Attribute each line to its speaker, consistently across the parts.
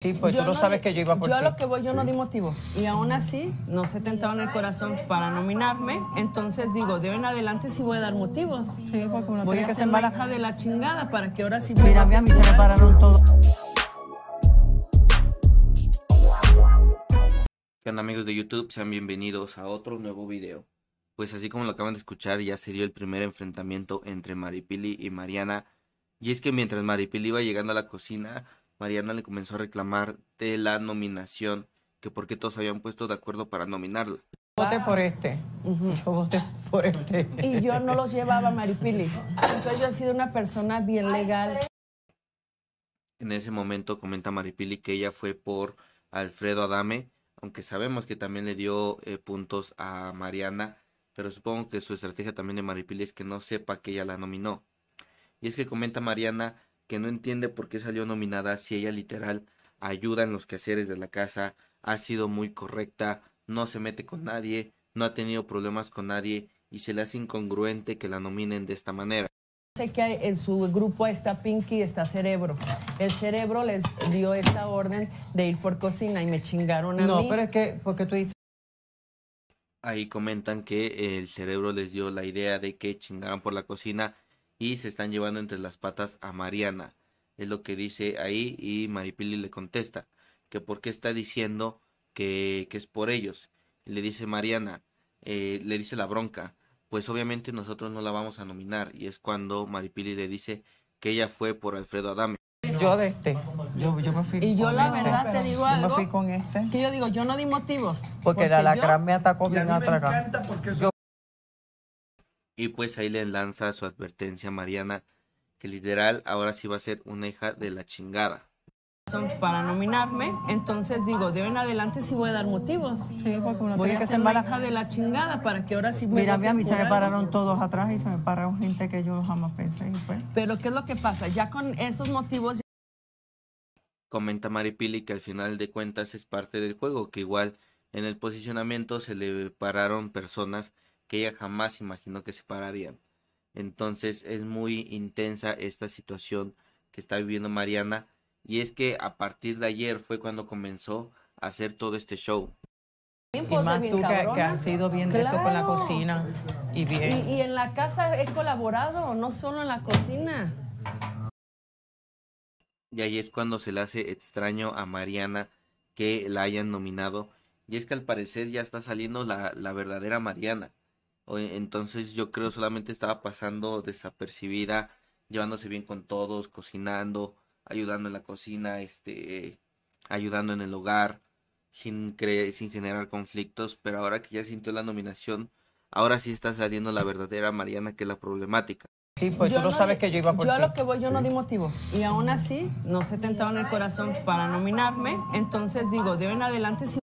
Speaker 1: Sí, pues tú no sabes que yo iba por Yo a lo que voy, yo no di motivos. Y aún así, no se en el corazón para nominarme. Entonces digo, de hoy en adelante sí voy a dar motivos. Sí, porque voy a que ser la de la chingada para que ahora sí... Mira, a mí se me pararon todos.
Speaker 2: ¿Qué onda amigos de YouTube? Sean bienvenidos a otro nuevo video. Pues así como lo acaban de escuchar, ya se dio el primer enfrentamiento entre Maripili y Mariana. Y es que mientras Maripili iba llegando a la cocina, Mariana le comenzó a reclamar de la nominación, que porque todos habían puesto de acuerdo para nominarla.
Speaker 1: Yo voté por este. Yo voté por este. Y yo no los llevaba, Maripili. Entonces yo he sido una persona bien legal.
Speaker 2: En ese momento comenta Maripili que ella fue por Alfredo Adame, aunque sabemos que también le dio eh, puntos a Mariana, pero supongo que su estrategia también de Maripili es que no sepa que ella la nominó. Y es que comenta Mariana que no entiende por qué salió nominada si ella literal ayuda en los quehaceres de la casa, ha sido muy correcta, no se mete con nadie, no ha tenido problemas con nadie y se le hace incongruente que la nominen de esta manera. Sé
Speaker 1: que en su grupo está Pinky está Cerebro. El Cerebro les dio esta orden de ir por cocina y me chingaron a mí. No, pero es que, porque tú dices...
Speaker 2: Ahí comentan que el Cerebro les dio la idea de que chingaran por la cocina y se están llevando entre las patas a Mariana. Es lo que dice ahí y Maripili le contesta que por qué está diciendo que, es por ellos. le dice Mariana, eh, le dice la bronca, pues obviamente nosotros no la vamos a nominar. Y es cuando Maripili le dice que ella fue por Alfredo Adame.
Speaker 1: Yo de este. Yo, me fui Y yo la este. verdad te digo algo. Yo con este. Que yo digo, yo no di motivos. Porque, era la gran me atacó bien
Speaker 2: yo y pues ahí le lanza su advertencia a Mariana, que literal ahora sí va a ser una hija de la chingada.
Speaker 1: Son para nominarme, entonces digo, de hoy en adelante sí voy a dar motivos. Pues, voy a que ser la hija de la chingada para que ahora sí voy Mira, a mí se me pararon todos atrás y se me pararon gente que yo jamás pensé. Pero ¿qué es lo que pasa? Ya con esos motivos...
Speaker 2: Comenta Maripili que al final de cuentas es parte del juego, que igual en el posicionamiento se le pararon personas que ella jamás imaginó que se pararían. Entonces es muy intensa esta situación que está viviendo Mariana y es que a partir de ayer fue cuando comenzó a hacer todo este show.
Speaker 1: Y más pues, tú que, has sido bien con la cocina y bien. Y, en la casa he colaborado, no solo en la cocina.
Speaker 2: Y ahí es cuando se le hace extraño a Mariana que la hayan nominado. Y es que al parecer ya está saliendo la verdadera Mariana. Entonces yo creo solamente estaba pasando desapercibida, llevándose bien con todos, cocinando, ayudando en la cocina, este, ayudando en el hogar, sin, sin generar conflictos, pero ahora que ya sintió la nominación, ahora sí está saliendo la verdadera Mariana, que es la problemática. Sí, pues yo tú no, sabes
Speaker 1: que yo iba por Yo a lo que voy, yo no di motivos. Y aún así, no se en el corazón para nominarme. Entonces digo, de en adelante sí.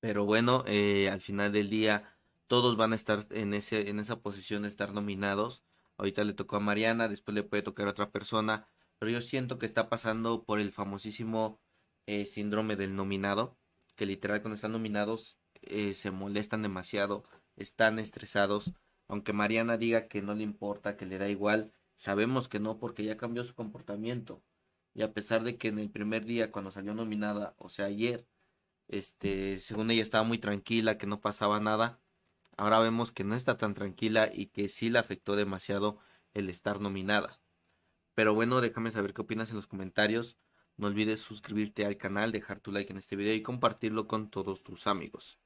Speaker 2: Pero bueno, eh, al final del día todos van a estar en, ese, en esa posición de estar nominados. Ahorita le tocó a Mariana, después le puede tocar a otra persona, pero yo siento que está pasando por el famosísimo eh, síndrome del nominado, que literal cuando están nominados eh, se molestan demasiado, están estresados, aunque Mariana diga que no le importa, que le da igual, sabemos que no porque ya cambió su comportamiento. Y a pesar de que en el primer día cuando salió nominada, o sea, ayer, este, según ella estaba muy tranquila, que no pasaba nada, ahora vemos que no está tan tranquila y que sí le afectó demasiado el estar nominada. Pero bueno, déjame saber qué opinas en los comentarios. No olvides suscribirte al canal, dejar tu like en este video y compartirlo con todos tus amigos.